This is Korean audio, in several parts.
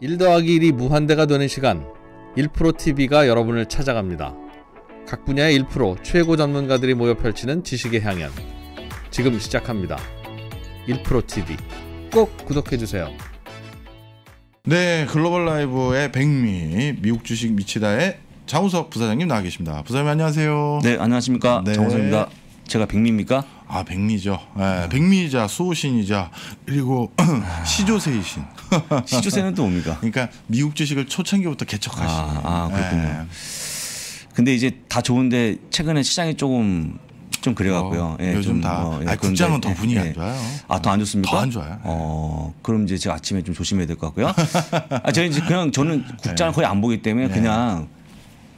1 더하기 1이 무한대가 되는 시간 1프로TV가 여러분을 찾아갑니다. 각 분야의 1프로 최고 전문가들이 모여 펼치는 지식의 향연 지금 시작합니다. 1프로TV 꼭 구독해주세요. 네, 글로벌 라이브의 백미 미국 주식 미치다의 장우석 부사장님 나와 계십니다. 부사장님 안녕하세요. 네, 안녕하십니까. 네. 장우석입니다. 제가 백미입니까? 아 백미죠. 네, 백미이자 수호신이자 그리고 아. 시조세이신. 시조세는 또 뭡니까? 그러니까 미국 주식을 초창기부터 개척하신. 아, 아 예. 그렇군요. 네. 근데 이제 다 좋은데 최근에 시장이 조금 좀 그래갖고요. 어, 예, 요즘 좀, 다 어, 예, 국장은 더 예, 분위기 예, 아, 안 좋아요. 아 더 안 좋습니까? 더 안 좋아요. 어 그럼 이제 제가 아침에 좀 조심해야 될 것 같고요. 아 저는 이제 그냥 저는 국장을 네. 거의 안 보기 때문에 네. 그냥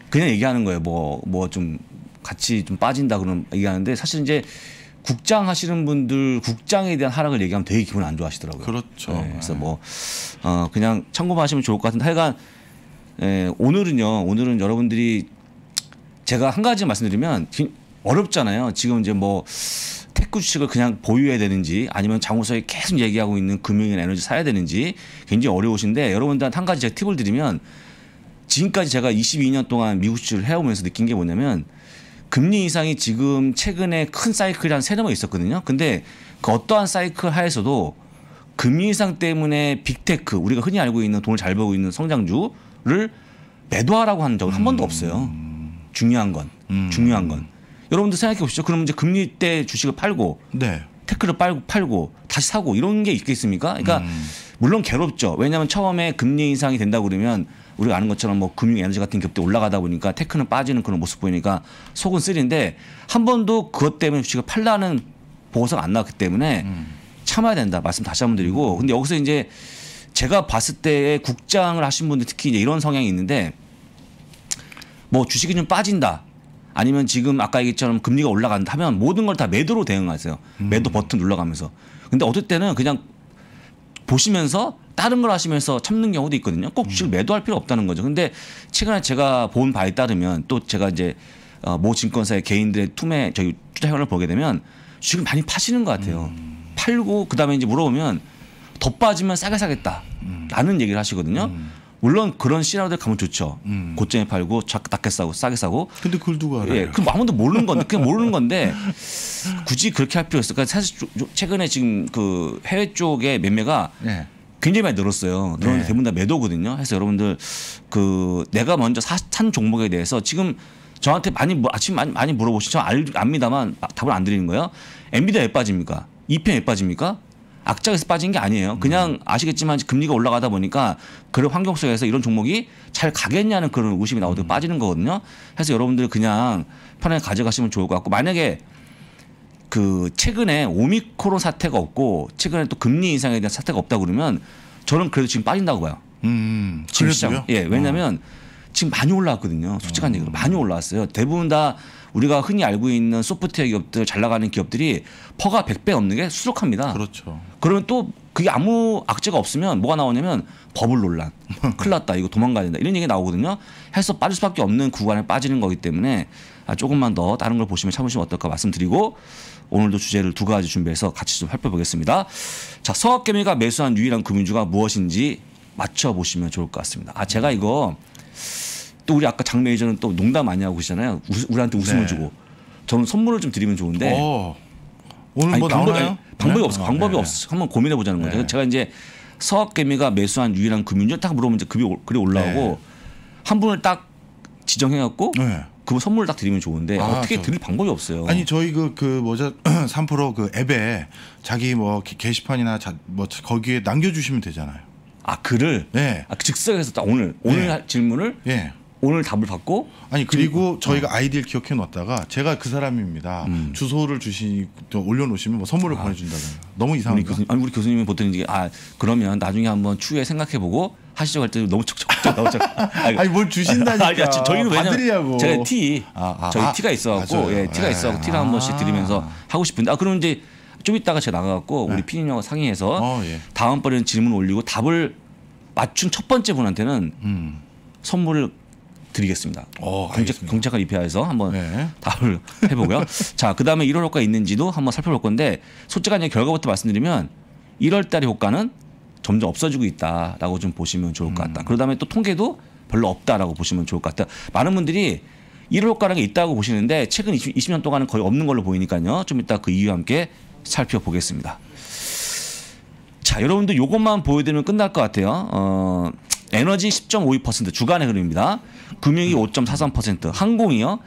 그냥 얘기하는 거예요. 뭐 뭐 좀 같이 좀 빠진다 그런 얘기하는데 사실 이제 국장 하시는 분들 국장에 대한 하락을 얘기하면 되게 기분 안 좋아하시더라고요. 그렇죠. 네, 그래서 네. 뭐 어, 그냥 참고만 하시면 좋을 것 같은데 하여간 에, 예, 오늘은요. 오늘은 여러분들이 제가 한 가지 말씀드리면 어렵잖아요. 지금 이제 뭐 테크 주식을 그냥 보유해야 되는지 아니면 장우석이 계속 얘기하고 있는 금융이나 에너지 사야 되는지 굉장히 어려우신데 여러분들한테 한 가지 제가 팁을 드리면 지금까지 제가 22년 동안 미국 주식을 해오면서 느낀 게 뭐냐면 금리 인상이 지금 최근에 큰 사이클이 한 세네 번 있었거든요. 근데 그 어떠한 사이클 하에서도 금리 인상 때문에 빅테크 우리가 흔히 알고 있는 돈을 잘 벌고 있는 성장주를 매도하라고 하는 적은 한 번도 없어요. 음. 중요한 건 음. 중요한 건 여러분들 생각해 보시죠. 그러면 이제 금리 때 주식을 팔고 네. 테크를 팔고 팔고 다시 사고 이런 게 있겠습니까? 그러니까 음. 물론 괴롭죠. 왜냐하면 처음에 금리 인상이 된다 그러면 우리가 아는 것처럼 뭐 금융 에너지 같은 기업들 올라가다 보니까 테크는 빠지는 그런 모습 보이니까 속은 쓰린데 리한 번도 그것 때문에 주식을 팔라는 보고서가 안 나왔기 때문에 음. 참아야 된다 말씀 다시 한번 드리고 음. 근데 여기서 이제 제가 봤을 때 국장을 하신 분들 특히 이제 이런 성향이 있는데 뭐 주식이 좀 빠진다 아니면 지금 아까 얘기처럼 금리가 올라간다 하면 모든 걸 다 매도로 대응하세요 매도 음. 버튼 눌러가면서 근데 어떨 때는 그냥 보시면서 다른 걸 하시면서 참는 경우도 있거든요. 꼭 지금 매도할 필요 없다는 거죠. 근데 최근에 제가 본 바에 따르면 또 제가 이제 어, 모 증권사의 개인들의 투매 저희 투자 현황을 보게 되면 지금 많이 파시는 것 같아요. 음. 팔고 그다음에 이제 물어보면 더 빠지면 싸게 사겠다. 라는 얘기를 하시거든요. 음. 물론 그런 시나리오들 가면 좋죠. 음. 고점에 팔고 낮게 싸고 싸게 싸고. 근데 그걸 누가 알아요? 예, 그럼 아무도 모르는 건데 그냥 모르는 건데 굳이 그렇게 할 필요 있을까? 그러니까 사실 최근에 지금 그 해외 쪽의 매매가 네. 굉장히 많이 늘었어요. 늘었는데 네. 대부분 다 매도거든요. 그래서 여러분들 그 내가 먼저 사, 산 종목에 대해서 지금 저한테 많이 뭐 아침 많이, 많이 물어보시죠. 알, 압니다만 답을 안 드리는 거예요. 엔비디아 왜 빠집니까? 이편 왜 빠집니까? 악장에서 빠진 게 아니에요. 그냥 음. 아시겠지만 금리가 올라가다 보니까 그런 환경 속에서 이런 종목이 잘 가겠냐는 그런 의심이 나오고 음. 빠지는 거거든요. 그래서 여러분들 그냥 편하게 가져가시면 좋을 것 같고 만약에 그 최근에 오미크론 사태가 없고 최근에 또 금리 인상에 대한 사태가 없다 그러면 저는 그래도 지금 빠진다고 봐요. 음, 음. 지금 시 예, 왜냐하면 어. 지금 많이 올라왔거든요. 솔직한 어. 얘기로 많이 올라왔어요. 대부분 다 우리가 흔히 알고 있는 소프트웨어 기업들 잘 나가는 기업들이 퍼가 100배 없는게 수록합니다. 그렇죠. 그러면 또 그게 아무 악재가 없으면 뭐가 나오냐면 버블 논란. 클일 났다. 이거 도망가야 된다. 이런 얘기 나오거든요. 해서 빠질 수밖에 없는 구간에 빠지는 거기 때문에 아, 조금만 더 다른 걸 보시면 참으시면 어떨까 말씀드리고 오늘도 주제를 두 가지 준비해서 같이 좀 살펴보겠습니다. 자, 서학개미가 매수한 유일한 금융주가 무엇인지 맞춰보시면 좋을 것 같습니다. 아, 제가 이거 또 우리 아까 장 매니저는 또 농담 많이 하고 계시잖아요. 우리한테 웃음을 네. 주고. 저는 선물을 좀 드리면 좋은데. 오, 어. 오늘 뭐 아니, 뭐 방법, 나오나요? 방법이 네? 없어. 방법이 어, 네. 없어. 한번 고민해 보자는 네. 거죠. 제가 이제 서학개미가 매수한 유일한 금융주 딱 물어보면 이제 급이 오, 글이 올라오고 네. 한 분을 딱 지정해 갖고 네. 그 선물 딱 드리면 좋은데 아, 어떻게 저, 드릴 방법이 없어요. 아니 저희 그그 그 뭐죠 삼프로 그 앱에 자기 뭐 게시판이나 자, 뭐 거기에 남겨주시면 되잖아요. 아 글을 네. 아, 그 즉석에서 딱 오늘 네. 오늘 네. 질문을 네. 오늘 답을 받고 아니 그리고 저, 희가 어. 아이디를 기억해 놨다가 제가 그 사람입니다 음. 주소를 주시 올려놓으시면 뭐 선물을 아, 보내준다거나 너무 이상한가 우리 교수님, 아니 우리 교수님은 보통 이제 아 그러면 나중에 한번 추후에 생각해보고 하시죠 할때 너무 촉촉촉 나오잖아. 아니 뭘 주신다니까. 아니, 아니, 저희는 왜냐면 제가 티 아, 아, 저희 아, 티가 있어갖고 예, 티가 예. 있어 갖고 티를 한 번씩 아. 드리면서 하고 싶은데 아 그럼 이제 좀이따가 제가 나가갖고 네. 우리 피디님하고 상의해서 어, 예. 다음번에는 질문 올리고 답을 맞춘 첫 번째 분한테는 음. 선물을 드리겠습니다. 오, 경책, 경책한 입회해서 한번 네. 답을 해보고요. 자, 그 다음에 1월 효과 있는지도 한번 살펴볼 건데 솔직한 결과부터 말씀드리면 1월 달의 효과는 점점 없어지고 있다라고 좀 보시면 좋을 것 같다. 음. 그러다음에 또 통계도 별로 없다라고 보시면 좋을 것 같다. 많은 분들이 이럴 효라는게 있다고 보시는데 최근 20, 년 동안은 거의 없는 걸로 보이니까요. 좀 이따 그 이유와 함께 살펴보겠습니다. 자, 여러분들 이것만 보여드리면 끝날 것 같아요. 어, 에너지 10.52% 주간의 흐름입니다. 금융이 5.43%, 음. 항공이요.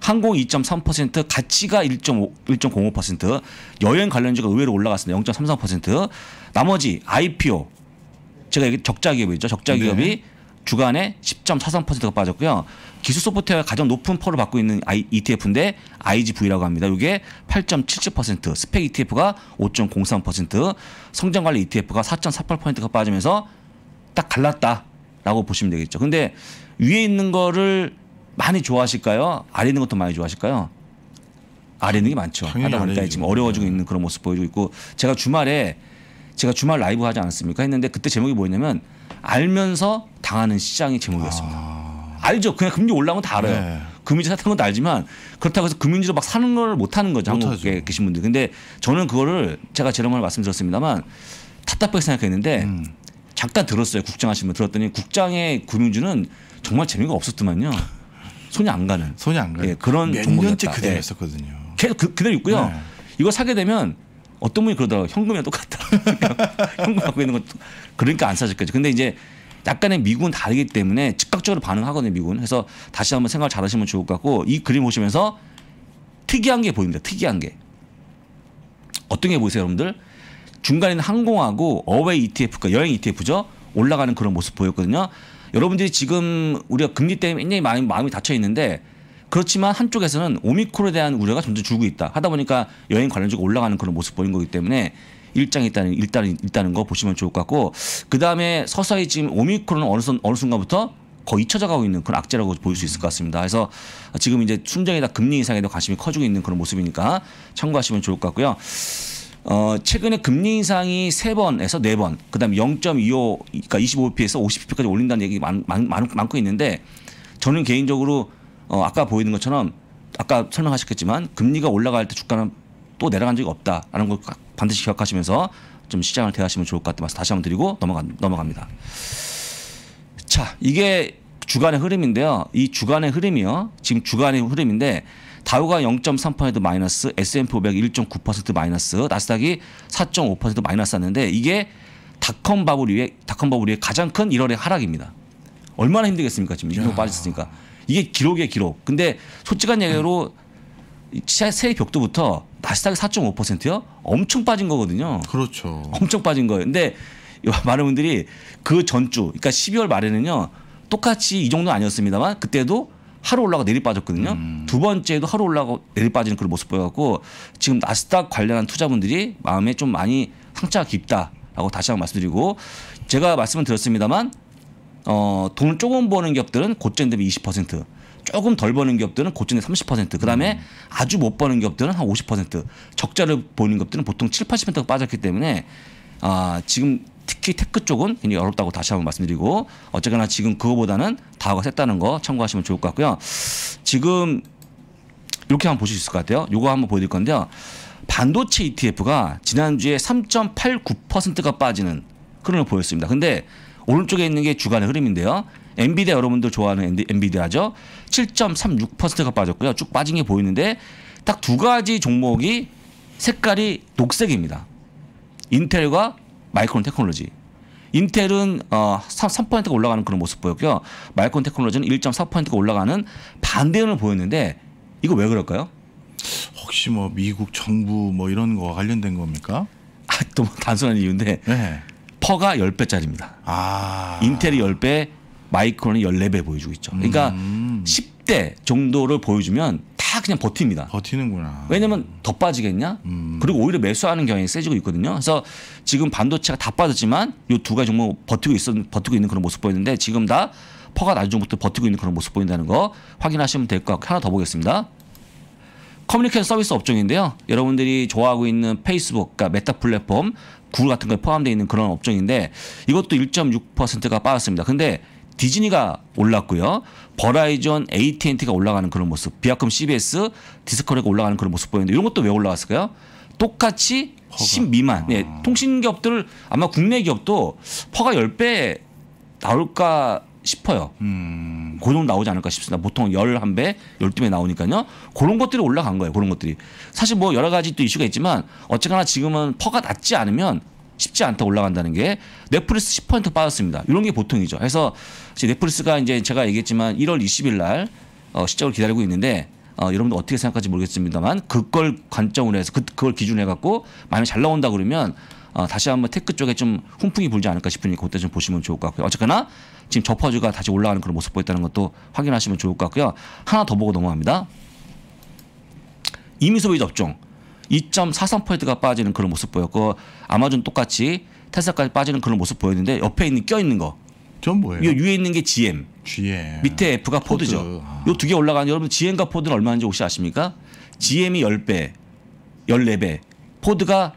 항공 이 2.3%, 가치가 1.5, 1.05%, 여행 관련주가 의외로 올라갔습니다. 0.33%. 나머지 IPO 제가 얘기 적자 기업이죠. 적자 기업이 네. 주간에 10.43%가 빠졌고요. 기술 소프트웨어가 가장 높은 퍼를 받고 있는 ETF인데 IGV라고 합니다. 이게 8.77%, 스펙 ETF가 5.03%, 성장관리 ETF가 4.48%가 빠지면서 딱 갈랐다라고 보시면 되겠죠. 근데 위에 있는 거를 많이 좋아하실까요? 아리는 것도 많이 좋아하실까요? 아리는 게 많죠. 하다 보니까 지금 어려워지고 네. 있는 그런 모습 보여주고 있고 제가 주말에 제가 주말 라이브 하지 않았습니까? 했는데 그때 제목이 뭐였냐면 알면서 당하는 시장이 제목이었습니다. 아... 알죠. 그냥 금리 올라온 건 다 알아요. 네. 금융주 사탄 것도 알지만 그렇다고 해서 금융주로 막 사는 걸 못하는 거죠. 못 한국에 계신 분들. 근데 저는 그거를 제가 지난번에 말씀드렸습니다만 답답하게 생각했는데 음. 잠깐 들었어요. 국장 하시면 들었더니 국장의 금융주는 정말 재미가 없었더만요. 손이 안 가는. 손이 안 가는. 예, 그런 몇 년째 그대로있었거든요 예. 계속 그, 그대로 있고요. 네. 이거 사게 되면 어떤 분이 그러더라고 현금이랑 똑같다. 현금 갖고 있는 건 그러니까 안 사실 거지. 근데 이제 약간의 미국은 다르기 때문에 즉각적으로 반응하거든요. 미국은. 그래서 다시 한번 생각을 잘하시면 좋을 것 같고 이 그림 보시면서 특이한 게 보입니다. 특이한 게 어떤 게 보이세요, 여러분들? 중간에는 항공하고 어웨이 ETF가 여행 ETF죠. 올라가는 그런 모습 보였거든요. 여러분들이 지금 우리가 금리 때문에 굉장히 마음이, 마음이 닫혀 있는데 그렇지만 한쪽에서는 오미크론에 대한 우려가 점점 줄고 있다. 하다 보니까 여행 관련주가 올라가는 그런 모습 보인 거기 때문에 일장 있다는 일단 있다는 거 보시면 좋을 것 같고 그 다음에 서서히 지금 오미크론 어느 순 어느 순간부터 거의 잊혀져가고 있는 그런 악재라고 볼 수 있을 것 같습니다. 그래서 지금 이제 순정에다 금리 이상에도 관심이 커지고 있는 그런 모습이니까 참고하시면 좋을 것 같고요. 어, 최근에 금리 인상이 세번에서네 번 그다음에 0.25 그러니까 25bp에서 50bp까지 올린다는 얘기 많, 많, 많고 있는데 저는 개인적으로 어, 아까 보이는 것처럼 아까 설명하셨겠지만 금리가 올라갈 때 주가는 또 내려간 적이 없다라는 걸 반드시 기억하시면서 좀 시장을 대하시면 좋을 것같아 말씀 다시 한번 드리고 넘어가, 넘어갑니다. 자, 이게 주간의 흐름인데요. 이 주간의 흐름이요. 지금 주간의 흐름인데 다우가 0.3%도 마이너스, S&P 500 1.9% 마이너스, 나스닥이 4.5% 마이너스 났는데 이게 닷컴 바블 위에 닷컴 바블 위에 가장 큰 1월의 하락입니다. 얼마나 힘들겠습니까 지금 이거 빠졌으니까 이게 기록이에 기록. 근데 솔직한 얘기로 세의 벽도부터 나스닥이 4.5%요? 엄청 빠진 거거든요. 그렇죠. 엄청 빠진 거예요. 근데 많은 분들이 그 전주, 그러니까 12월 말에는요, 똑같이 이 정도 아니었습니다만 그때도 하루 올라가 내리 빠졌거든요. 음. 두 번째도 에 하루 올라가 내리 빠지는 그런 모습 보여갖고 지금 나스닥 관련한 투자분들이 마음에 좀 많이 상처가 깊다라고 다시 한번 말씀드리고 제가 말씀을 드렸습니다만 어, 돈을 조금 버는 기업들은 고점 대비 20%. 조금 덜 버는 기업들은 고점에 30%, 그다음에 음. 아주 못 버는 기업들은 한 50%, 적자를 보는 기업들은 보통 7, 80%가 빠졌기 때문에 아, 지금 특히 테크 쪽은 굉장히 어렵다고 다시 한번 말씀드리고 어쨌거나 지금 그거보다는 다우가 셌다는 거 참고하시면 좋을 것 같고요. 지금 이렇게 한번 보실 수 있을 것 같아요. 요거 한번 보여드릴 건데요. 반도체 ETF가 지난주에 3.89%가 빠지는 흐름을 보였습니다. 근데 오른쪽에 있는 게 주간의 흐름인데요. 엔비디아 여러분들 좋아하는 엔비디아죠. 7.36%가 빠졌고요. 쭉 빠진 게 보이는데 딱 두 가지 종목이 색깔이 녹색입니다. 인텔과 마이크론 테크놀로지. 인텔은 어, 3%가 올라가는 그런 모습 보였고요. 마이크론 테크놀로지는 1.4%가 올라가는 반대응을 보였는데 이거 왜 그럴까요? 혹시 뭐 미국 정부 뭐 이런 거와 관련된 겁니까? 아, 또 뭐 단순한 이유인데 네. 퍼가 10배짜리입니다. 아. 인텔이 10배, 마이크론이 14배 보여주고 있죠. 그러니까 음. 10대 정도를 보여주면 다 그냥 버팁니다. 버티는구나. 왜냐면 더 빠지겠냐? 음. 그리고 오히려 매수하는 경향이 세지고 있거든요. 그래서 지금 반도체가 다 빠졌지만 이 두 가지 종목 버티고 있 버티고 있는 그런 모습 보이는데 지금 다 퍼가 나중부터 버티고 있는 그런 모습 보인다는 거 확인하시면 될 것 같고 하나 더 보겠습니다. 커뮤니케이션 서비스 업종인데요. 여러분들이 좋아하고 있는 페이스북, 그러니까 메타 플랫폼, 구글 같은 거에 포함되어 있는 그런 업종인데 이것도 1.6%가 빠졌습니다. 근데 디즈니가 올랐고요. 버라이존, AT&T가 올라가는 그런 모습. 비아컴 CBS, 디스커리가 올라가는 그런 모습 보이는데 이런 것도 왜 올라갔을까요? 똑같이 10 미만. 네, 아. 통신 기업들 아마 국내 기업도 퍼가 10배 나올까 싶어요. 음. 그 정도 나오지 않을까 싶습니다. 보통 열 한 배 열두 배 나오니까요. 그런 것들이 올라간 거예요. 그런 것들이. 사실 뭐 여러 가지 또 이슈가 있지만 어쨌거나 지금은 퍼가 낮지 않으면 쉽지 않다 올라간다는 게 넷플릭스 10% 빠졌습니다. 이런 게 보통이죠. 그래서 넷플릭스가 이제 제가 얘기했지만 1월 20일 날 어, 시작을 기다리고 있는데 어, 여러분들 어떻게 생각할지 모르겠습니다만 그걸 관점으로 해서 그, 그걸 기준해 갖고 만약 잘 나온다 그러면 어, 다시 한번 테크 쪽에 좀 훈풍이 불지 않을까 싶으니까 그때 좀 보시면 좋을 것 같고요. 어쨌거나 지금 저퍼주가 다시 올라가는 그런 모습 보였다는 것도 확인하시면 좋을 것 같고요. 하나 더 보고 넘어갑니다. 이미소비 접종. 2.43%가 빠지는 그런 모습 보였고 아마존 똑같이 테슬라까지 빠지는 그런 모습 보였는데 옆에 있는 껴 있는 거. 전 뭐예요? 위에 있는 게 GM. GM. 밑에 F가 포드. 죠 아. 요두 개 올라가는 여러분 GM과 포드는 얼마인지 혹시 아십니까? GM이 10배, 14배. 포드가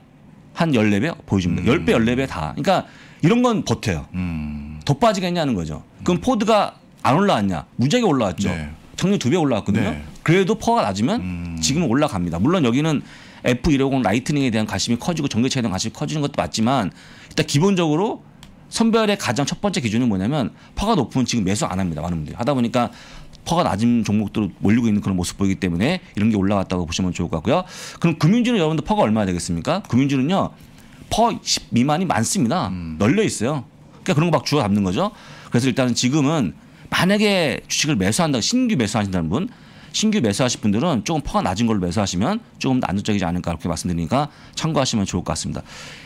한 14배 보여줍니다. 음. 10배, 14배 다. 그러니까 이런 건 버텨요. 음. 더 빠지겠냐는 거죠. 그럼 음. 포드가 안 올라왔냐? 무지하게 올라왔죠. 작년 네. 두배 올라왔거든요. 네. 그래도 퍼가 낮으면 음. 지금은 올라갑니다. 물론 여기는 F150 라이트닝에 대한 관심이 커지고 전기차에 대한 관심이 커지는 것도 맞지만 일단 기본적으로 선별의 가장 첫 번째 기준은 뭐냐면 퍼가 높으면 지금 매수 안 합니다. 많은 분들이. 하다 보니까 퍼가 낮은 종목들로 몰리고 있는 그런 모습 보이기 때문에 이런 게올라왔다고 보시면 좋을 것 같고요. 그럼 금융주는 여러분들 퍼가 얼마나 되겠습니까? 금융주는요. 퍼 10 미만이 많습니다. 음. 널려 있어요. 그러니까 그런 거 막 주워 담는 거죠. 그래서 일단은 지금은 만약에 주식을 매수한다 신규 매수하신다는 분 신규 매수하실 분들은 조금 퍼가 낮은 걸로 매수하시면 조금 더 안정적이지 않을까 이렇게 말씀드리니까 참고하시면 좋을 것 같습니다.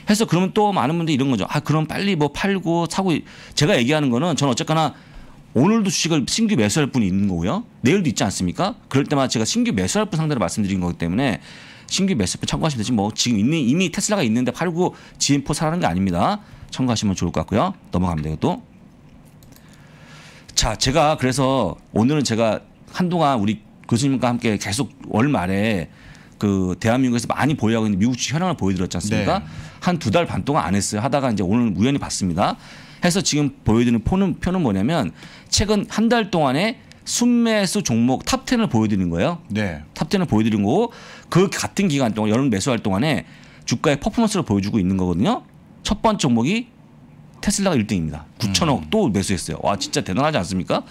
해서 그러면 또 많은 분들이 이런 거죠. 아 그럼 빨리 뭐 팔고 사고 제가 얘기하는 거는 저는 어쨌거나 오늘도 주식을 신규 매수할 분이 있는 거고요. 내일도 있지 않습니까? 그럴 때마다 제가 신규 매수할 분 상대로 말씀드린 거기 때문에 신규 매수분 참고하시면 되지 뭐 지금 있는 이미 테슬라가 있는데 팔고 GM4 사라는 게 아닙니다. 참고하시면 좋을 것 같고요. 넘어갑니다. 또. 자, 제가 그래서 오늘은 제가 한동안 우리 교수님과 함께 계속 월 말에 그 대한민국에서 많이 보유하고 있는 미국 현황을 보여드렸지 않습니까? 네. 한두 달 반 동안 안 했어요. 하다가 이제 오늘 우연히 봤습니다. 해서 지금 보여드리는 표는, 표는 뭐냐면 최근 한 달 동안에 순매수 종목 탑텐을 보여드리는 거예요. 네. 탑텐을 보여드린 거고 그 같은 기간 동안 여름 매수할 동안에 주가의 퍼포먼스를 보여주고 있는 거거든요. 첫 번째 종목이 테슬라가 1등입니다. 9천억 음. 또 매수했어요. 와 진짜 대단하지 않습니까?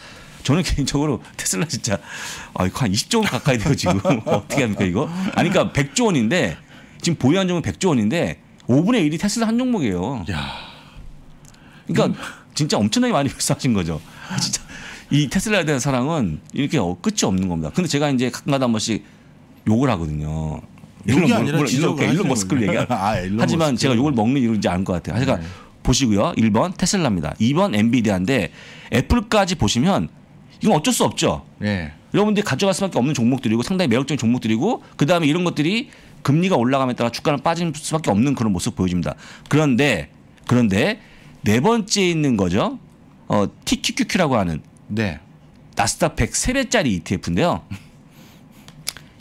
저는 개인적으로 테슬라 진짜 아, 한 20조 원 가까이 돼요 지금 어떻게 합니까 이거? 아니 그러니까 100조 원인데 지금 보유 한정은 100조 원인데 5분의 1이 테슬라 한 종목이에요. 야. 그러니까 음. 진짜 엄청나게 많이 발사하신 거죠. 아, 진짜 이 테슬라에 대한 사랑은 이렇게 어, 끝이 없는 겁니다. 근데 제가 이제 가끔가다 한 번씩 욕을 하거든요. 욕이 아니라 일론, 일론 머스크를 얘기하 아, 하지만 머스크. 제가 욕을 먹는 이유인지 아는 것 같아요. 그러니까 네. 보시고요. 1번 테슬라입니다. 2번 엔비디아인데 애플까지 보시면 이건 어쩔 수 없죠. 네. 여러분들이 가져갈 수밖에 없는 종목들이고 상당히 매력적인 종목들이고 그 다음에 이런 것들이 금리가 올라감에 따라 주가는 빠질 수밖에 없는 그런 모습 보여집니다. 그런데 그런데 네 번째 있는 거죠. 어, TQQQ라고 하는 네. 나스닥 100 3배짜리 ETF인데요.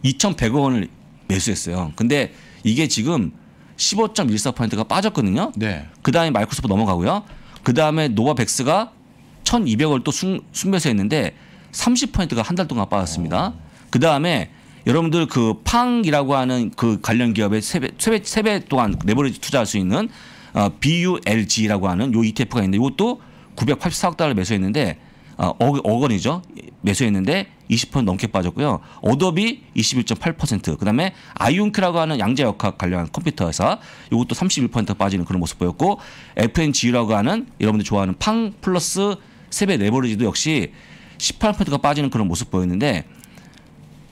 2,100억 원을 매수했어요. 근데 이게 지금 15.14%가 빠졌거든요. 네. 그다음에 마이크로소프트 넘어가고요. 그다음에 노바백스가 1,200원을 또 순, 순매수 했는데 30%가 한 달 동안 빠졌습니다. 그 다음에 여러분들 그 팡이라고 하는 그 관련 기업의 세배 세배 세배 동안 레버리지 투자할 수 있는 어, BULG라고 하는 요 ETF가 있는데 이것도 984억 달러 매수했는데 어, 억, 억 원이죠. 매수했는데 20% 넘게 빠졌고요. 어도비 21.8%. 그다음에 아이온크라고 하는 양자역학 관련 컴퓨터 회사 이것도 31% 빠지는 그런 모습 보였고 FNG라고 하는 여러분들 좋아하는 팡 플러스 세배 레버리지도 역시 18%가 빠지는 그런 모습 보였는데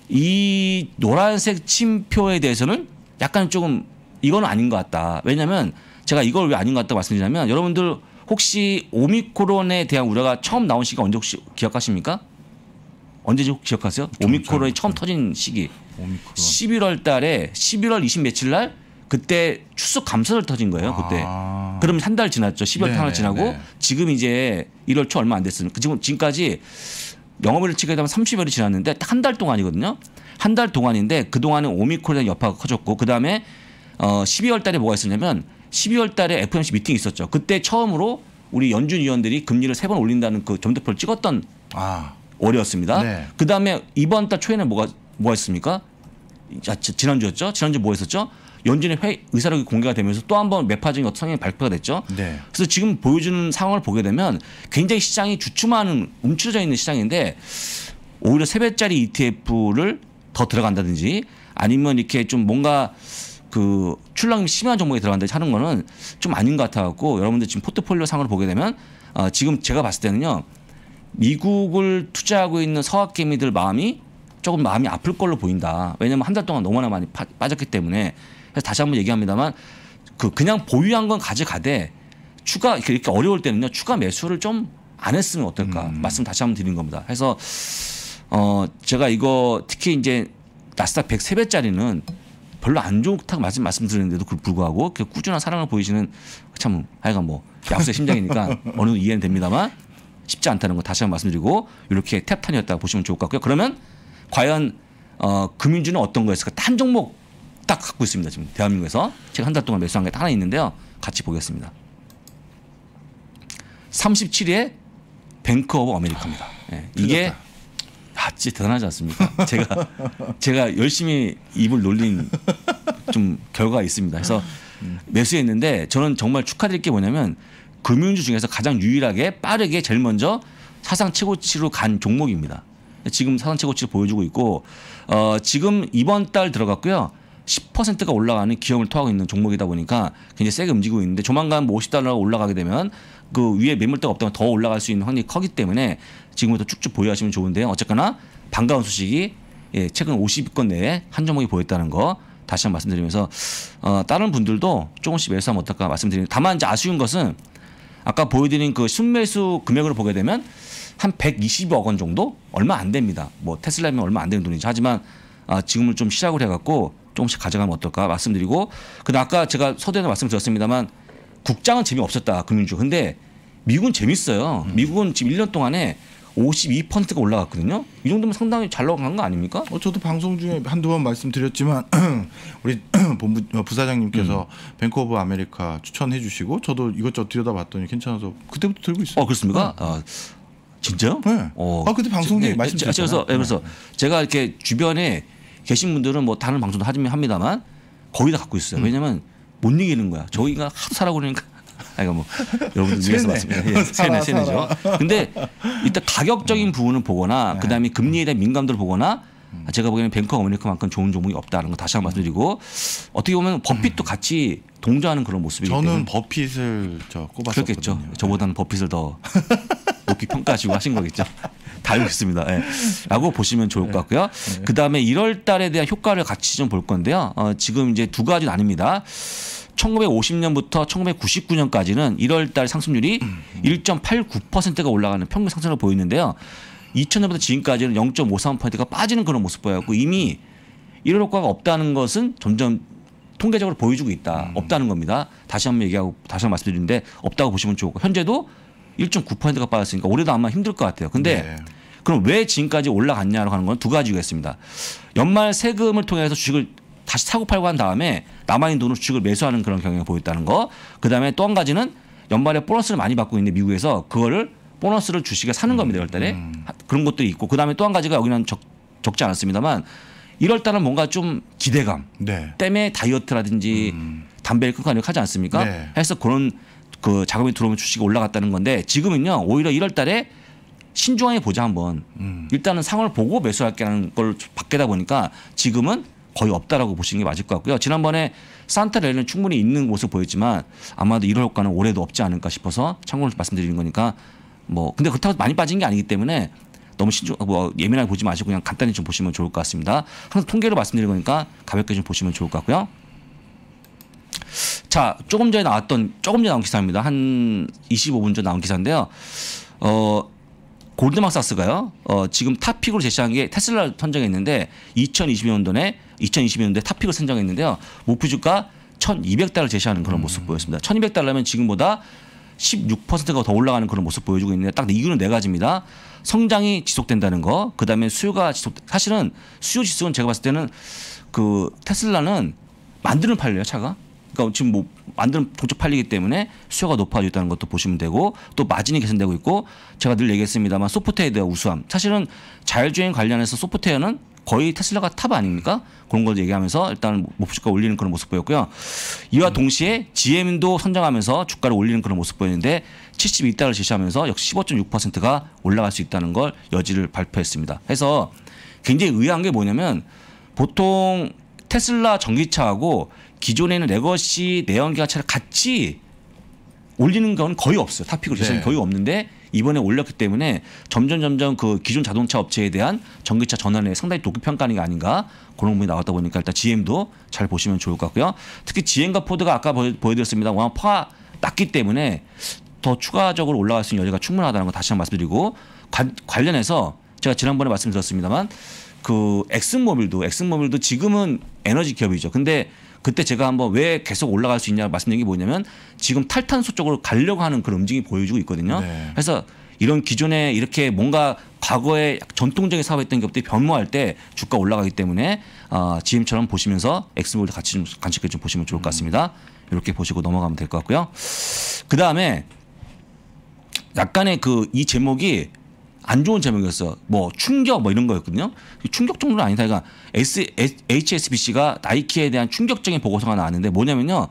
이 노란색 침표에 대해서는 약간 조금 이건 아닌 것 같다. 왜냐면 하 제가 이걸 왜 아닌 것 같다 고 말씀드리냐면 여러분들 혹시 오미크론에 대한 우려가 처음 나온 시기가 언제 혹시 기억하십니까? 언제지 혹시 기억하세요? 오미크론이 처음 터진 시기. 오미크론. 11월 달에 11월 20 며칠 날 그때 추석 감사절 터진 거예요. 아. 그때. 아. 그럼 한 달 지났죠. 12월 네네, 하나 지나고 네네. 지금 이제 1월 초 얼마 안됐으니까 그 지금 지금까지 영업일을 찍게 되면 30일이 지났는데 딱 한 달 동안이거든요. 한 달 동안인데 그 동안은 오미크론의 여파가 커졌고 그 다음에 어 12월 달에 뭐가 있었냐면 12월 달에 FOMC 미팅이 있었죠. 그때 처음으로 우리 연준 위원들이 금리를 세 번 올린다는 그 점대표를 찍었던 아. 월이었습니다. 네. 그 다음에 이번 달 초에는 뭐가 뭐가 있습니까? 자, 지난주였죠. 지난주 뭐 했었죠? 연준의 회, 의사록이 공개가 되면서 또 한 번 매파적인 어떤 성이 발표가 됐죠. 네. 그래서 지금 보여주는 상황을 보게 되면 굉장히 시장이 주춤하는 움츠러져 있는 시장인데 오히려 세배짜리 ETF를 더 들어간다든지 아니면 이렇게 좀 뭔가 그출렁이 심한 종목이 들어간다든지 하는 거는 좀 아닌 것 같아갖고 여러분들 지금 포트폴리오 상을 보게 되면 어, 지금 제가 봤을 때는요 미국을 투자하고 있는 서학개미들 마음이 조금 마음이 아플 걸로 보인다. 왜냐하면 한 달 동안 너무나 많이 파, 빠졌기 때문에 그래서 다시 한번 얘기합니다만 그 그냥 보유한 건 가져가되 추가 이렇게 어려울 때는요 추가 매수를 좀 안 했으면 어떨까 음. 말씀 다시 한번 드린 겁니다. 그래서 어 제가 이거 특히 이제 나스닥 103배짜리는 별로 안 좋다고 말씀 말씀드렸는데도 그 불구하고 그 꾸준한 사랑을 보이시는 참 하여간 뭐 약수의 심장이니까 어느 정도 이해는 됩니다만 쉽지 않다는 거 다시 한번 말씀드리고 이렇게 탭탄이었다 보시면 좋을 것 같고요. 그러면 과연 어 금융주는 어떤 거였을까? 한 종목 딱 갖고 있습니다. 지금 대한민국에서 제가 한 달 동안 매수한 게 하나 있는데요. 같이 보겠습니다. 37위에 뱅크 오브 아메리카입니다. 네. 이게 아, 진짜 대단하지 않습니까? 제가 제가 열심히 입을 놀린 좀 결과가 있습니다. 그래서 매수했는데 저는 정말 축하드릴 게 뭐냐면 금융주 중에서 가장 유일하게 빠르게 제일 먼저 사상 최고치로 간 종목입니다. 지금 사상 최고치를 보여주고 있고 어, 지금 이번 달 들어갔고요. 10%가 올라가는 기업을 토하고 있는 종목이다 보니까 굉장히 세게 움직이고 있는데 조만간 뭐 50달러가 올라가게 되면 그 위에 매물대가 없다면 더 올라갈 수 있는 확률이 크기 때문에 지금부터 쭉쭉 보유하시면 좋은데요. 어쨌거나 반가운 소식이 예, 최근 50위권 내에 한 종목이 보였다는 거 다시 한번 말씀드리면서 어, 다른 분들도 조금씩 매수하면 어떨까 말씀드리는 다만 이제 아쉬운 것은 아까 보여드린 그 순매수 금액으로 보게 되면 한 120억 원 정도 얼마 안 됩니다. 뭐 테슬라면 얼마 안 되는 돈이죠. 하지만 아, 지금은 좀 시작을 해갖고 조금씩 가져가면 어떨까 말씀드리고 근데 아까 제가 서두에서 말씀드렸습니다만 국장은 재미없었다 금융주 근데 미국은 재밌어요 음. 미국은 지금 1년 동안에 52%가 올라갔거든요. 이 정도면 상당히 잘 나간 거 아닙니까? 어, 저도 방송 중에 한두 번 말씀드렸지만 우리 본부 어, 부사장님께서 음. 뱅크 오브 아메리카 추천해 주시고 저도 이것저것 들여다봤더니 괜찮아서 그때부터 들고 있어요. 어, 그렇습니까? 네. 아, 진짜요? 네. 어. 아, 그때 방송 중에 네. 말씀드렸어요. 아, 예, 그래서 네. 그래서 제가 이렇게 주변에 계신 분들은 뭐 다른 방송도 하지만 합니다만 거의 다 갖고 있어요. 음. 왜냐면 못 이기는 거야. 저희가 하도 살아 그러니까 아이가 뭐 여러분들 위해서 맞습니다. 예, 세네 세네죠. 근데 일단 가격적인 부분을 보거나 네. 그다음에 금리에 대한 민감도를 보거나 음. 제가 보기에는 뱅커 어머니크만큼 좋은 종목이 없다는 거 다시 한 번 말씀드리고 어떻게 보면 버핏도 음. 같이 동조하는 그런 모습이기 때문에 저는 버핏을 저 꼽았었거든요. 그렇겠죠. 저보다는 네. 버핏을 더 높이 평가하시고 하신 거겠죠. 다루겠습니다. 예. 라고 보시면 좋을 것 네. 같고요. 그 다음에 1월 달에 대한 효과를 같이 좀 볼 건데요. 어, 지금 이제 두가지나뉩니다 1950년부터 1999년까지는 1월 달 상승률이 1.89%가 음. 올라가는 평균 상승을 보이는데요. 2000년부터 지금까지는 0.53%가 빠지는 그런 모습 보였고 이미 이런 효과가 없다는 것은 점점 통계적으로 보여주고 있다. 음. 없다는 겁니다. 다시 한번 얘기하고 다시 한번 말씀드리는데 없다고 보시면 좋고 현재도 1.9%가 빠졌으니까 올해도 아마 힘들 것 같아요. 근데 네. 그럼 왜 지금까지 올라갔냐라고 하는 건 두 가지가 있습니다. 연말 세금을 통해서 주식을 다시 사고 팔고 한 다음에 남아있는 돈으로 주식을 매수하는 그런 경향이 보였다는 거. 그다음에 또 한 가지는 연말에 보너스를 많이 받고 있는데 미국에서 그거를 보너스를 주식에 사는 겁니다. 음. 1월 달에. 그런 것도 있고 그다음에 또 한 가지가 여기는 적, 적지 않았습니다만 1월 달은 뭔가 좀 기대감 네. 때문에 다이어트라든지 음. 담배를 끊고 하지 않습니까? 네. 해서 그런 그 자금이 들어오면 주식이 올라갔다는 건데 지금은요 오히려 1월 달에 신중하게 보자 한번 음. 일단은 상황을 보고 매수할게라는 걸 바뀌다 보니까 지금은 거의 없다라고 보시는 게 맞을 것 같고요. 지난번에 산타 랠리는 충분히 있는 모습 보였지만 아마도 1월 효과는 올해도 없지 않을까 싶어서 참고로 말씀드리는 거니까 뭐 근데 그렇다고 많이 빠진 게 아니기 때문에 너무 신중 뭐 예민하게 보지 마시고 그냥 간단히 좀 보시면 좋을 것 같습니다. 항상 통계로 말씀드리는 거니까 가볍게 좀 보시면 좋을 것 같고요. 자, 조금 전에 나왔던 조금 전에 나온 기사입니다. 한 25분 전에 나온 기사인데요. 어, 골드만삭스가요. 어, 지금 탑픽으로 제시한 게 테슬라 선정했는데 2020년도에 2020년도에 탑픽을 선정했는데요. 목표 주가 1,200달러 제시하는 그런 음. 모습 보였습니다. 1,200달러면 지금보다 16%가 더 올라가는 그런 모습 보여주고 있는데 딱 네 이유는 네 가지입니다. 성장이 지속된다는 거, 그 다음에 수요가 지속, 사실은 수요 지수는 제가 봤을 때는 그 테슬라는 만드는 팔려요, 차가. 그러니까 지금 뭐 만드는 도처 팔리기 때문에 수요가 높아져 있다는 것도 보시면 되고 또 마진이 개선되고 있고 제가 늘 얘기했습니다만 소프트웨어에 대한 우수함 사실은 자율주행 관련해서 소프트웨어는 거의 테슬라가 탑 아닙니까? 그런 걸 얘기하면서 일단 목표주가 뭐 올리는 그런 모습 보였고요. 이와 음. 동시에 GM도 선정하면서 주가를 올리는 그런 모습 보였는데 72달러 제시하면서 역시 15.6%가 올라갈 수 있다는 걸 여지를 발표했습니다. 해서 굉장히 의아한 게 뭐냐면 보통 테슬라 전기차하고 기존에는 레거시 내연기관차를 같이 올리는 건 거의 없어요. 탑픽을 네. 거의 없는데 이번에 올렸기 때문에 점점 점점 그 기존 자동차 업체에 대한 전기차 전환에 상당히 높은 평가는 아닌가 그런 부분이 나왔다 보니까 일단 GM도 잘 보시면 좋을 것 같고요. 특히 GM과 포드가 아까 보여드렸습니다. 워낙 파가 낮기 때문에 더 추가적으로 올라갈 수 있는 여지가 충분하다는 거 다시 한번 말씀드리고 관, 관련해서 제가 지난번에 말씀드렸습니다만 그 엑슨모빌도 엑슨모빌도 지금은 에너지 기업이죠. 근데 그때 제가 한번 왜 계속 올라갈 수 있냐 말씀드린 게 뭐냐면 지금 탈탄소 쪽으로 가려고 하는 그런 움직임이 보여주고 있거든요. 네. 그래서 이런 기존에 이렇게 뭔가 과거에 전통적인 사업했던 기업들이 변모할 때 주가 올라가기 때문에 어, 지금처럼 보시면서 엑스몰 같이 좀 간식을 좀 보시면 좋을 것 음. 같습니다. 이렇게 보시고 넘어가면 될 것 같고요. 그 다음에 약간의 그 이 제목이 안 좋은 제목이었어. 뭐 충격 뭐 이런 거였거든요. 충격 정도는 아니다. 그러니까 S, HSBC가 나이키에 대한 충격적인 보고서가 나왔는데 뭐냐면요.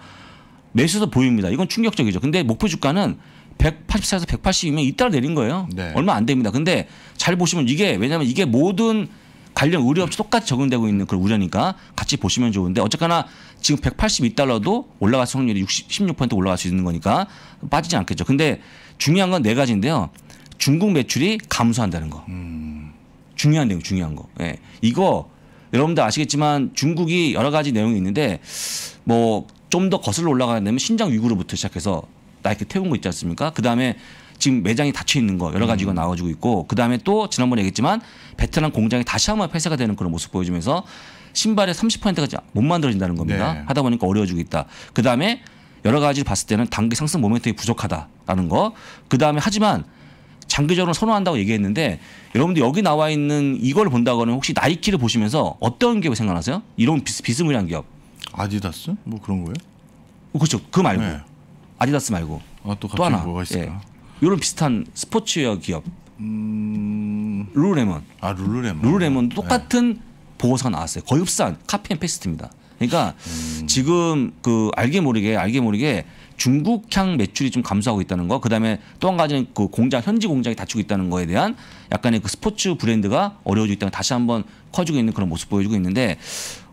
매수도 보입니다. 이건 충격적이죠. 근데 목표 주가는 184에서 180이면 이따라 내린 거예요. 네. 얼마 안 됩니다. 근데 잘 보시면 이게 왜냐하면 이게 모든 관련 의료업체 똑같이 적용되고 있는 그런 우려니까 같이 보시면 좋은데 어쨌거나 지금 182달러도 올라갈 확률이 60, 16% 올라갈 수 있는 거니까 빠지지 않겠죠. 근데 중요한 건 네 가지인데요. 중국 매출이 감소한다는 거. 음. 중요한 내용, 중요한 거. 예. 이거 여러분들 아시겠지만 중국이 여러 가지 내용이 있는데 뭐 좀 더 거슬러 올라가려면 신장 위구르부터 시작해서 나이키 태운 거 있지 않습니까? 그 다음에 지금 매장이 닫혀 있는 거 여러 가지가 음. 나와주고 있고 그 다음에 또 지난번에 얘기했지만 베트남 공장이 다시 한번 폐쇄가 되는 그런 모습 보여주면서 신발의 30%까지 못 만들어진다는 겁니다. 네. 하다 보니까 어려워지고 있다. 그 다음에 여러 가지 봤을 때는 단기 상승 모멘텀이 부족하다라는 거. 그 다음에 하지만 장기적으로 선호한다고 얘기했는데 여러분들 여기 나와 있는 이걸 본다고는 혹시 나이키를 보시면서 어떤 기업 생각나세요? 이런 비스, 비스무리한 기업. 아디다스? 뭐 그런 거예요? 어, 그렇죠. 그 말고. 네. 아디다스 말고. 아, 또, 또, 하나. 뭐가 있을까? 예. 이런 비슷한 스포츠웨어 기업. 음... 룰레몬 아, 룰레몬룰레몬 네. 똑같은 네. 보고서가 나왔어요. 거의 흡사한 카피앤페스트입니다. 그러니까 음... 지금 그 알게 모르게 알게 모르게 중국향 매출이 좀 감소하고 있다는 거, 그다음에 또 한 가지는 그 공장 현지 공장이 다치고 있다는 거에 대한 약간의 그 스포츠 브랜드가 어려워지고 있다는 다시 한번 커지고 있는 그런 모습 보여주고 있는데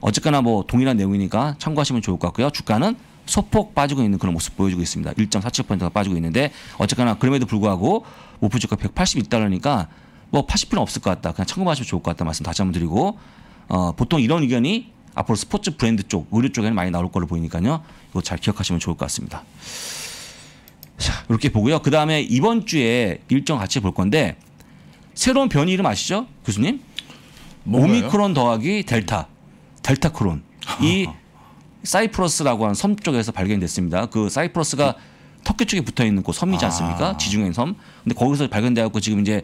어쨌거나 뭐 동일한 내용이니까 참고하시면 좋을 것 같고요. 주가는 소폭 빠지고 있는 그런 모습 보여주고 있습니다. 1.47%가 빠지고 있는데 어쨌거나 그럼에도 불구하고 목표주가 181달러니까 뭐8 0는 없을 것 같다. 그냥 참고하시면 좋을 것 같다 말씀 다시 한 번 드리고 어, 보통 이런 의견이 앞으로 스포츠 브랜드 쪽, 의류 쪽에는 많이 나올 걸로 보이니까요. 이거 잘 기억하시면 좋을 것 같습니다. 자, 이렇게 보고요. 그 다음에 이번 주에 일정 같이 볼 건데 새로운 변이 이름 아시죠, 교수님? 뭔가요? 오미크론 더하기 델타, 델타크론 이 사이프러스라고 하는 섬 쪽에서 발견됐습니다. 그 사이프러스가 그... 터키 쪽에 붙어 있는 그 섬이지 아. 않습니까? 아. 지중해 섬. 근데 거기서 발견돼갖고 지금 이제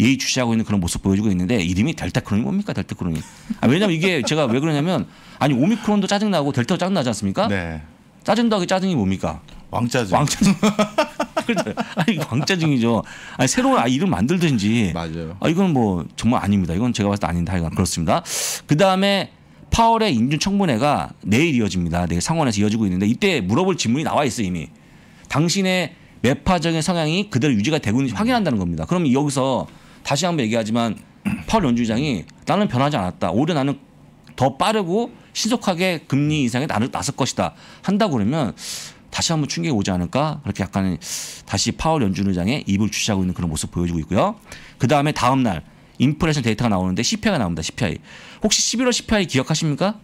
예의 주시하고 있는 그런 모습 보여주고 있는데 이름이 델타 크론이 뭡니까? 델타 크론이. 아, 왜냐면 이게 제가 왜 그러냐면 아니 오미크론도 짜증 나고 델타도 짜증 나지 않습니까? 네. 짜증 더하기 짜증이 뭡니까? 왕짜증. 왕짜증. 죠 그렇죠. 아니 광짜증이죠. 아니 새로운 아 이름 만들든지. 맞아요. 아 이건 뭐 정말 아닙니다. 이건 제가 봤을 때 아닌데 하여간 그렇습니다. 그 다음에 파월의 인준 청문회가 내일 이어집니다. 내일 상원에서 이어지고 있는데 이때 물어볼 질문이 나와 있어 이미. 당신의 매파적인 성향이 그대로 유지가 되고 있는지 확인한다는 겁니다. 그럼 여기서 다시 한번 얘기하지만 파월 연준장이 나는 변하지 않았다. 오히려 나는 더 빠르고 신속하게 금리 인상에 나설 것이다. 한다 그러면 다시 한번 충격이 오지 않을까 그렇게 약간 다시 파월 연준 의장의 입을 주시하고 있는 그런 모습 보여주고 있고요. 그 다음에 다음 날 인플레이션 데이터가 나오는데 CPI가 나옵니다. CPI 혹시 11월 CPI 기억하십니까?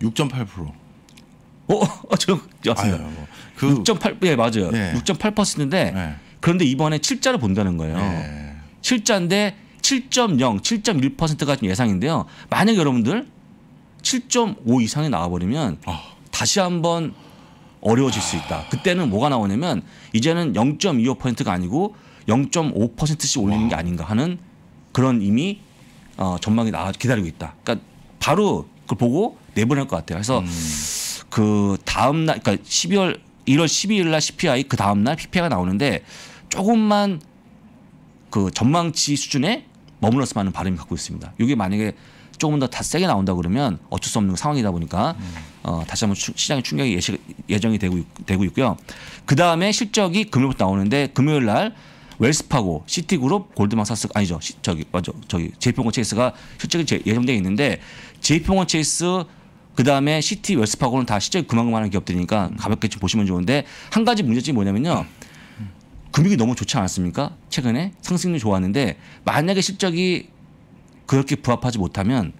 6.8% 어, 어, 저, 아유, 뭐, 그 6.8, 그 예, 맞아요. 예. 6.8%인데 예. 그런데 이번에 7자를 본다는 거예요. 예. 7자인데 7.0, 7.1%가 예상인데요. 만약 여러분들 7.5 이상이 나와버리면 어. 다시 한번 어려워질 수 있다. 그때는 뭐가 나오냐면 이제는 0.25%가 아니고 0.5%씩 올리는 와. 게 아닌가 하는 그런 이미 어, 전망이 나와 기다리고 있다. 그러니까 바로 그걸 보고 내보낼 것 같아요. 그래서 음. 그 다음 날 그러니까 12월 1월 12일 날 CPI 그 다음 날 PPI가 나오는데 조금만 그 전망치 수준에 머물렀으면 하는 바람이 갖고 있습니다. 이게 만약에 조금 더 다 세게 나온다 그러면 어쩔 수 없는 상황이다 보니까 어, 다시 한번 시장의 충격이 예시, 예정이 되고, 되고 있고요. 그 다음에 실적이 금요일부터 나오는데 금요일 날 웰스파고, 시티그룹, 골드만사스 아니죠. 시, 저기 맞죠. 저기 JP모건 체이스가 실적이 예정되어 있는데 JP모건 체이스 그 다음에 시티 웰스파고는 다 실적이 그만큼만한 기업들이니까 가볍게 좀 보시면 좋은데 한 가지 문제점이 뭐냐면요. 금융이 너무 좋지 않았습니까? 최근에 상승률 좋았는데 만약에 실적이 그렇게 부합하지 못하면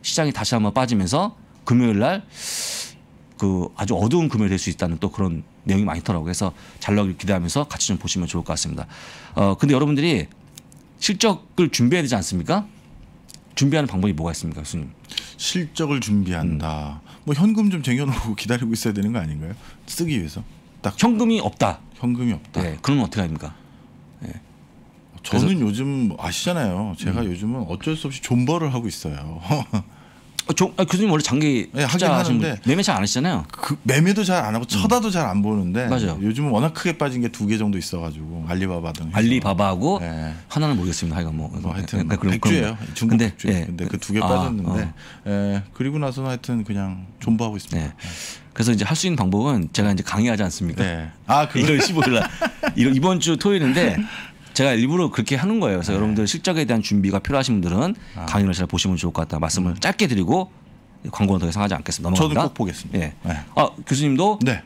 시장이 다시 한번 빠지면서 금요일 날그 아주 어두운 금요일 될 수 있다는 또 그런 내용이 많더라고요. 그래서 잘나오 기대하면서 같이 좀 보시면 좋을 것 같습니다. 어 근데 여러분들이 실적을 준비해야 되지 않습니까? 준비하는 방법이 뭐가 있습니까, 교수님? 실적을 준비한다. 음. 뭐 현금 좀 쟁여놓고 기다리고 있어야 되는 거 아닌가요? 쓰기 위해서. 딱 현금이 없다. 현금이 없다. 네, 예, 그러면 어떻게 합니까? 네. 저는 요즘 아시잖아요. 제가 음. 요즘은 어쩔 수 없이 존버를 하고 있어요. 어, 조, 아, 교수님 원래 장기 네, 하긴 하는데 매매 잘 안 하시잖아요. 그 매매도 잘 안 하고 쳐다도 음. 잘안 보는데 맞아요. 요즘은 워낙 크게 빠진 게 두 개 정도 있어가지고 알리바바 등 알리바바하고 네. 하나는 모르겠습니다. 하여간 뭐, 뭐 하여튼 네, 네 백주예요. 중국 근데, 백주. 예. 근데 그 두개 아, 빠졌는데 어. 예, 그리고 나서는 하여튼 그냥 존버하고 있습니다. 네. 그래서 이제 할 수 있는 방법은 제가 이제 강의하지 않습니까? 네. 아, 그 1월 15일 날 이번 주 토요일인데 제가 일부러 그렇게 하는 거예요. 그래서 네. 여러분들 실적에 대한 준비가 필요하신 분들은 아. 강의를 잘 보시면 좋을 것 같다. 말씀을 음. 짧게 드리고 광고는 더 이상 하지 않겠습니다. 넘어갑니다. 저도 꼭 보겠습니다. 예. 네. 아 교수님도 네.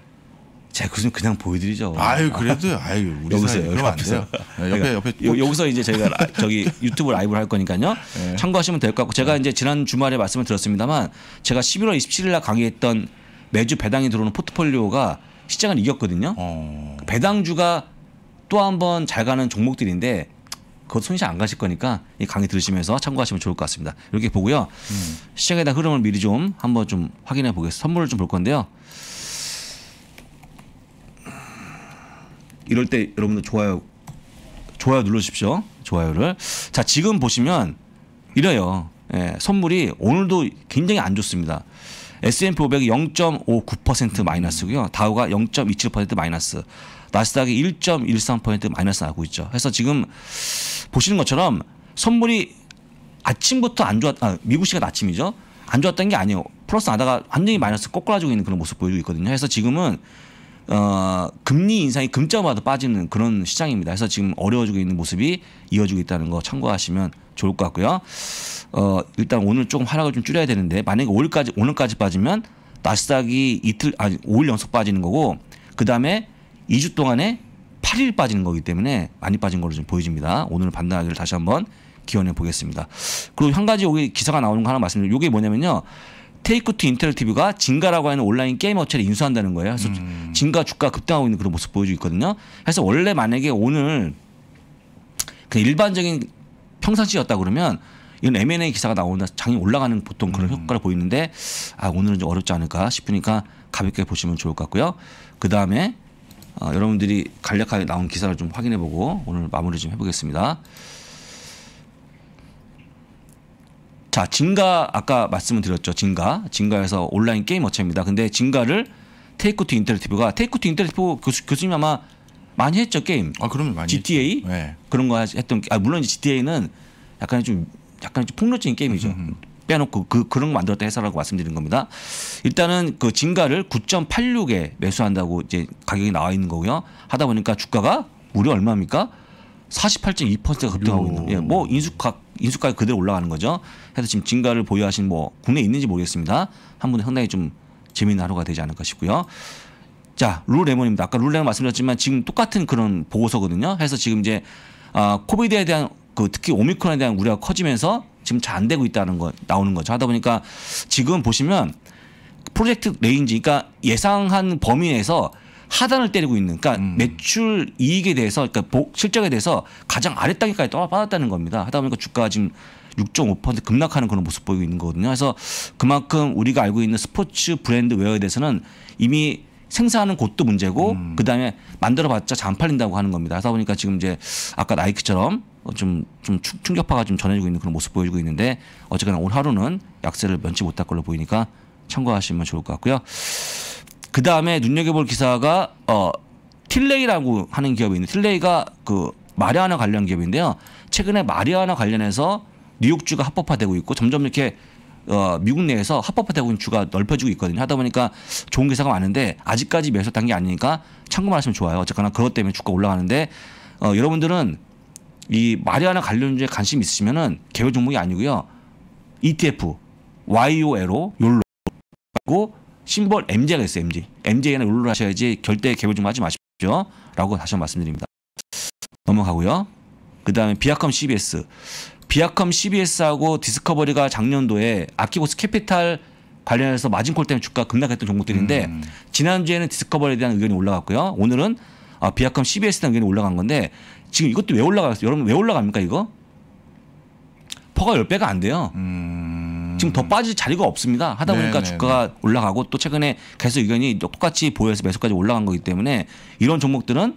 제 교수님 그냥 보여드리죠. 아유 그래도 아유 우리 여기서 여기 안 돼요. 옆에 옆에 여, 여기서 이제 저희가 라, 저기 유튜브 라이브를 할 거니까요. 네. 참고하시면 될 것 같고 제가 네. 이제 지난 주말에 말씀을 드렸습니다만 제가 11월 27일 날 강의했던 매주 배당이 들어오는 포트폴리오가 시장을 이겼거든요. 어... 배당주가 또한번잘 가는 종목들인데 그것 손실 안 가실 거니까 이 강의 들으시면서 참고하시면 좋을 것 같습니다. 이렇게 보고요. 음. 시장에 대한 흐름을 미리 좀 한번 좀 확인해 보겠습니다. 선물을 좀 볼 건데요. 이럴 때 여러분들 좋아요 좋아요 눌러 주십시오. 좋아요를. 자, 지금 보시면 이래요. 예, 선물이 오늘도 굉장히 안 좋습니다. S&P 500이 0.59% 마이너스고요. 다우가 0.27% 마이너스. 나스닥이 1.13% 마이너스 나고 있죠. 그래서 지금 보시는 것처럼 선물이 아침부터 안 좋았, 아, 미국 시간 아침이죠. 안 좋았던 게 아니에요. 플러스 나다가 완전히 마이너스 꼬꾸라지고 있는 그런 모습 보여주고 있거든요. 그래서 지금은 어, 금리 인상이 금자마도 빠지는 그런 시장입니다. 그래서 지금 어려워지고 있는 모습이 이어지고 있다는 거 참고하시면 좋을 것 같고요. 어, 일단 오늘 조금 하락을 좀 줄여야 되는데 만약에 오일까지 오늘까지 빠지면 나스닥이 이틀 아니 오일 연속 빠지는 거고 그 다음에 2주 동안에 8일 빠지는 거기 때문에 많이 빠진 걸로 좀 보여집니다. 오늘 반등하기를 다시 한번 기원해 보겠습니다. 그리고 한 가지 여기 기사가 나오는 거 하나 말씀드리면 이게 뭐냐면요. 테이크투 인텔랙티브가 진가라고 하는 온라인 게임 업체를 인수한다는 거예요. 그래서 음. 진가 주가 급등하고 있는 그런 모습 보여주고 있거든요. 그래서 원래 만약에 오늘 그 일반적인 평상시였다 그러면 이런 M&A 기사가 나오는 장이 올라가는 보통 그런 음. 효과를 보이는데 아 오늘은 좀 어렵지 않을까 싶으니까 가볍게 보시면 좋을 것 같고요. 그 다음에 어, 여러분들이 간략하게 나온 기사를 좀 확인해보고 오늘 마무리 좀 해보겠습니다. 자, 진가 아까 말씀을 드렸죠. 진가. 진가에서 온라인 게임 업체입니다. 근데 진가를 테이크 투 인터랙티브가 테이크 투 인터랙티브 교수, 교수님 아마 많이 했죠 게임. 아 그러면 많이. GTA 네. 그런 거 했던 아 물론 GTA는 약간 좀 약간 좀 폭력적인 게임이죠. 음, 음. 음. 빼놓고 그 그런 거 만들었다 회사라고 말씀드린 겁니다. 일단은 그 진가를 9.86에 매수한다고 이제 가격이 나와 있는 거고요. 하다 보니까 주가가 무려 얼마입니까? 48.2%가 급등하고 있는. 예, 뭐 음. 인수가 인수가 그대로 올라가는 거죠. 그래서 지금 진가를 보유하신 뭐 국내에 있는지 모르겠습니다. 한 분은 상당히 좀 재미있는 하루가 되지 않을까 싶고요. 자, 룰레몬입니다. 아까 룰레몬 말씀드렸지만 지금 똑같은 그런 보고서거든요. 해서 지금 이제 아, 코비드에 대한 그 특히 오미크론에 대한 우려가 커지면서 지금 잘 안 되고 있다는 거 나오는 거죠. 하다 보니까 지금 보시면 프로젝트 레인지 그러니까 예상한 범위 에서 하단을 때리고 있는 그러니까 음. 매출 이익에 대해서 그러니까 복, 실적에 대해서 가장 아래 단계까지 떨어졌다는 겁니다. 하다 보니까 주가가 지금 6.5% 급락하는 그런 모습 보이고 있는 거거든요. 그래서 그만큼 우리가 알고 있는 스포츠 브랜드 웨어에 대해서는 이미 생산하는 곳도 문제고 음. 그다음에 만들어봤자 잘 안 팔린다고 하는 겁니다. 하다 보니까 지금 이제 아까 나이키처럼 어, 좀, 좀 충격파가 좀 전해지고 있는 그런 모습 보여주고 있는데 어쨌거나 오늘 하루는 약세를 면치 못할 걸로 보이니까 참고하시면 좋을 것 같고요. 그 다음에 눈여겨볼 기사가 어, 틸레이라고 하는 기업이 있는데 틸레이가 그 마리아나 관련 기업인데요. 최근에 마리아나 관련해서 뉴욕주가 합법화되고 있고 점점 이렇게 어, 미국 내에서 합법화되고 있는 주가 넓혀지고 있거든요. 하다 보니까 좋은 기사가 많은데 아직까지 매수 단계 아니니까 참고만 하시면 좋아요. 어쨌거나 그것 때문에 주가 올라가는데 어, 여러분들은 이 마리아나 관련주에 관심 있으시면은 개별 종목이 아니고요. ETF YOL로 욜로 고 심벌 MJ가 있어요. MJ. MJ는 욜로 하셔야지 결대 개별 종목 하지 마십시오. 라고 다시 한번 말씀드립니다. 넘어가고요. 그다음에 비아컴 CBS. 비아컴 CBS하고 디스커버리가 작년도에 아키보스 캐피탈 관련해서 마진콜 때문에 주가 급락했던 종목들인데 음. 지난주에는 디스커버리에 대한 의견이 올라갔고요. 오늘은 아, 비아컴 CBS에 대한 의견이 올라간 건데 지금 이것도 왜 올라갔어요? 여러분 왜 올라갑니까 이거? 퍼가 10배가 안 돼요. 음... 지금 더 빠질 자리가 없습니다. 하다 보니까 네네네. 주가가 올라가고 또 최근에 계속 의견이 똑같이 보여서 매수까지 올라간 거기 때문에 이런 종목들은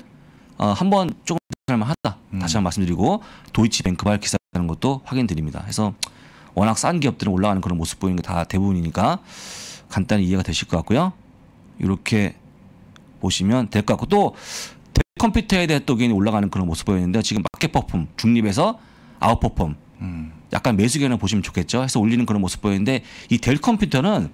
어, 한번 조금 할만 하다. 음. 다시 한 번 말씀드리고 도이치뱅크발 기사라는 것도 확인드립니다. 그래서 워낙 싼 기업들은 올라가는 그런 모습 보이는 게 다 대부분이니까 간단히 이해가 되실 것 같고요. 이렇게 보시면 될 것 같고 또 컴퓨터에 대한 또 개인이 올라가는 그런 모습 보였는데 지금 마켓 퍼폼 중립에서 아웃 퍼폼 음. 약간 매수 견을 보시면 좋겠죠. 해서 올리는 그런 모습 보였는데 이 델 컴퓨터는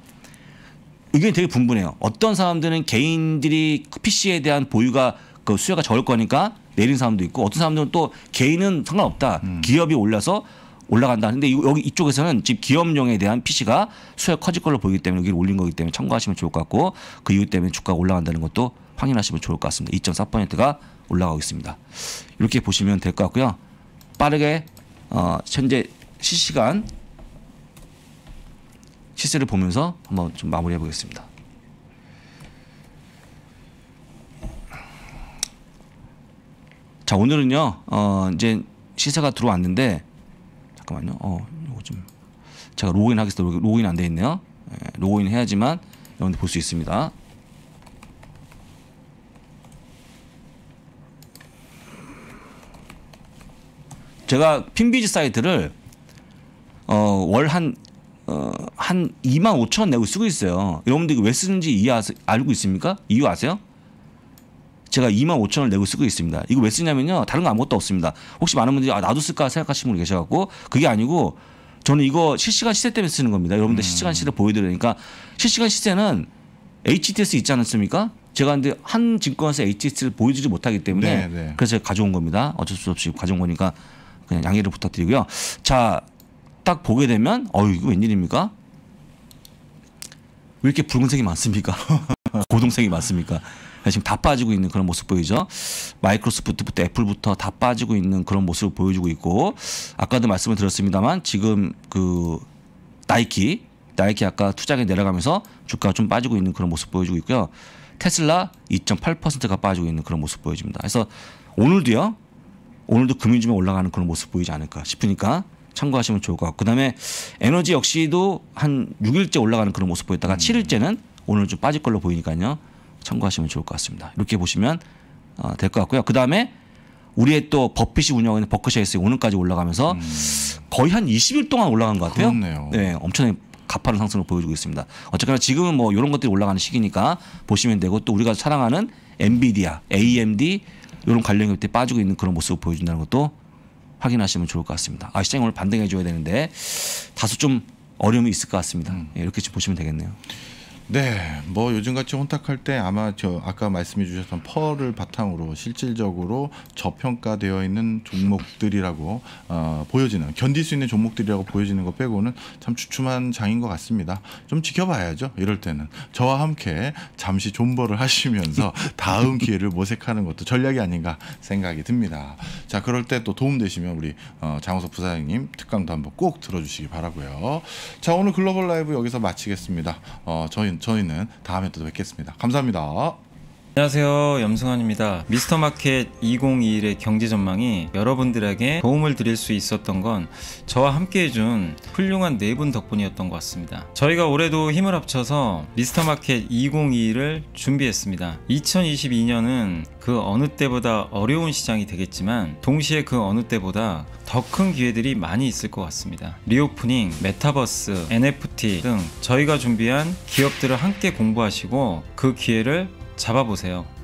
의견이 되게 분분해요. 어떤 사람들은 개인들이 PC에 대한 보유가 그 수요가 적을 거니까 내린 사람도 있고 어떤 사람들은 또 개인은 상관없다. 음. 기업이 올라서 올라간다. 근데 여기 이쪽에서는 집 기업용에 대한 PC가 수요가 커질 걸로 보이기 때문에 여기를 올린 거기 때문에 참고하시면 좋을 것 같고 그 이유 때문에 주가가 올라간다는 것도 확인하시면 좋을 것 같습니다. 2.4%가 올라가고 있습니다. 이렇게 보시면 될 것 같고요. 빠르게 어, 현재 실시간 시세를 보면서 한번 좀 마무리해 보겠습니다. 자 오늘은요 어, 이제 시세가 들어왔는데 잠깐만요 어 이거 좀 제가 로그인 하겠습니다 로그인 안돼 있네요 예, 로그인 해야지만 여러분들 볼 수 있습니다 제가 핀비지 사이트를 어, 월 한 어, 한 2만 5천 원 내고 쓰고 있어요. 여러분들이 왜 쓰는지 이해 아세, 알고 있습니까? 이유 아세요? 제가 2만 5천 원을 내고 쓰고 있습니다. 이거 왜 쓰냐면요. 다른 거 아무것도 없습니다. 혹시 많은 분들이 아, 나도 쓸까 생각하시는 분 계셔갖고 그게 아니고 저는 이거 실시간 시세 때문에 쓰는 겁니다. 여러분들 음. 실시간 시세를 보여드리니까 실시간 시세는 HTS 있지 않습니까? 제가 근데 한 증권사 HTS를 보여주지 못하기 때문에 네네. 네. 그래서 제가 가져온 겁니다. 어쩔 수 없이 가져온 거니까 그냥 양해를 부탁드리고요. 자, 딱 보게 되면 어유 이거 웬일입니까? 왜 이렇게 붉은색이 많습니까? 고동색이 많습니까? 지금 다 빠지고 있는 그런 모습 보이죠? 마이크로소프트부터 애플부터 다 빠지고 있는 그런 모습을 보여주고 있고 아까도 말씀을 드렸습니다만 지금 그 나이키 나이키 아까 투자액 내려가면서 주가가 좀 빠지고 있는 그런 모습 보여주고 있고요. 테슬라 2.8%가 빠지고 있는 그런 모습 보여집니다. 그래서 오늘도요. 오늘도 금융주쯤에 올라가는 그런 모습 보이지 않을까 싶으니까 참고하시면 좋을 것 같고 그다음에 에너지 역시도 한 6일째 올라가는 그런 모습 보였다가 음. 7일째는 오늘 좀 빠질 걸로 보이니까요. 참고하시면 좋을 것 같습니다. 이렇게 보시면 어, 될것 같고요. 그다음에 우리의 또 버핏이 운영하는 버크셔에서 오늘까지 올라가면서 음. 거의 한 20일 동안 올라간 것 같아요. 그렇네요. 네, 엄청나게 가파른 상승을 보여주고 있습니다. 어쨌거나 지금은 뭐 이런 것들이 올라가는 시기니까 보시면 되고 또 우리가 사랑하는 엔비디아, AMD, 이런 관련 이업들 빠지고 있는 그런 모습을 보여준다는 것도 확인하시면 좋을 것 같습니다. 아, 시장이 오늘 반등해 줘야 되는데 다소 좀 어려움이 있을 것 같습니다. 음. 예, 이렇게 좀 보시면 되겠네요. 네, 뭐 요즘같이 혼탁할 때 아마 저 아까 말씀해 주셨던 펄을 바탕으로 실질적으로 저평가되어 있는 종목들이라고 어, 보여지는 견딜 수 있는 종목들이라고 보여지는 것 빼고는 참추춤한 장인 것 같습니다. 좀 지켜봐야죠. 이럴 때는 저와 함께 잠시 존버를 하시면서 다음 기회를 모색하는 것도 전략이 아닌가 생각이 듭니다. 자, 그럴 때 또 도움되시면 우리 어, 장호석 부사장님 특강도 한번 꼭 들어주시기 바라고요. 자, 오늘 글로벌 라이브 여기서 마치겠습니다. 어, 저희 저희는 다음에 또 뵙겠습니다. 감사합니다. 안녕하세요 염승환입니다 미스터마켓 2021의 경제 전망이 여러분들에게 도움을 드릴 수 있었던 건 저와 함께 해준 훌륭한 네 분 덕분이었던 것 같습니다 저희가 올해도 힘을 합쳐서 미스터마켓 2021을 준비했습니다 2022년은 그 어느 때보다 어려운 시장이 되겠지만 동시에 그 어느 때보다 더 큰 기회들이 많이 있을 것 같습니다 리오프닝, 메타버스, NFT 등 저희가 준비한 기업들을 함께 공부하시고 그 기회를 잡아보세요.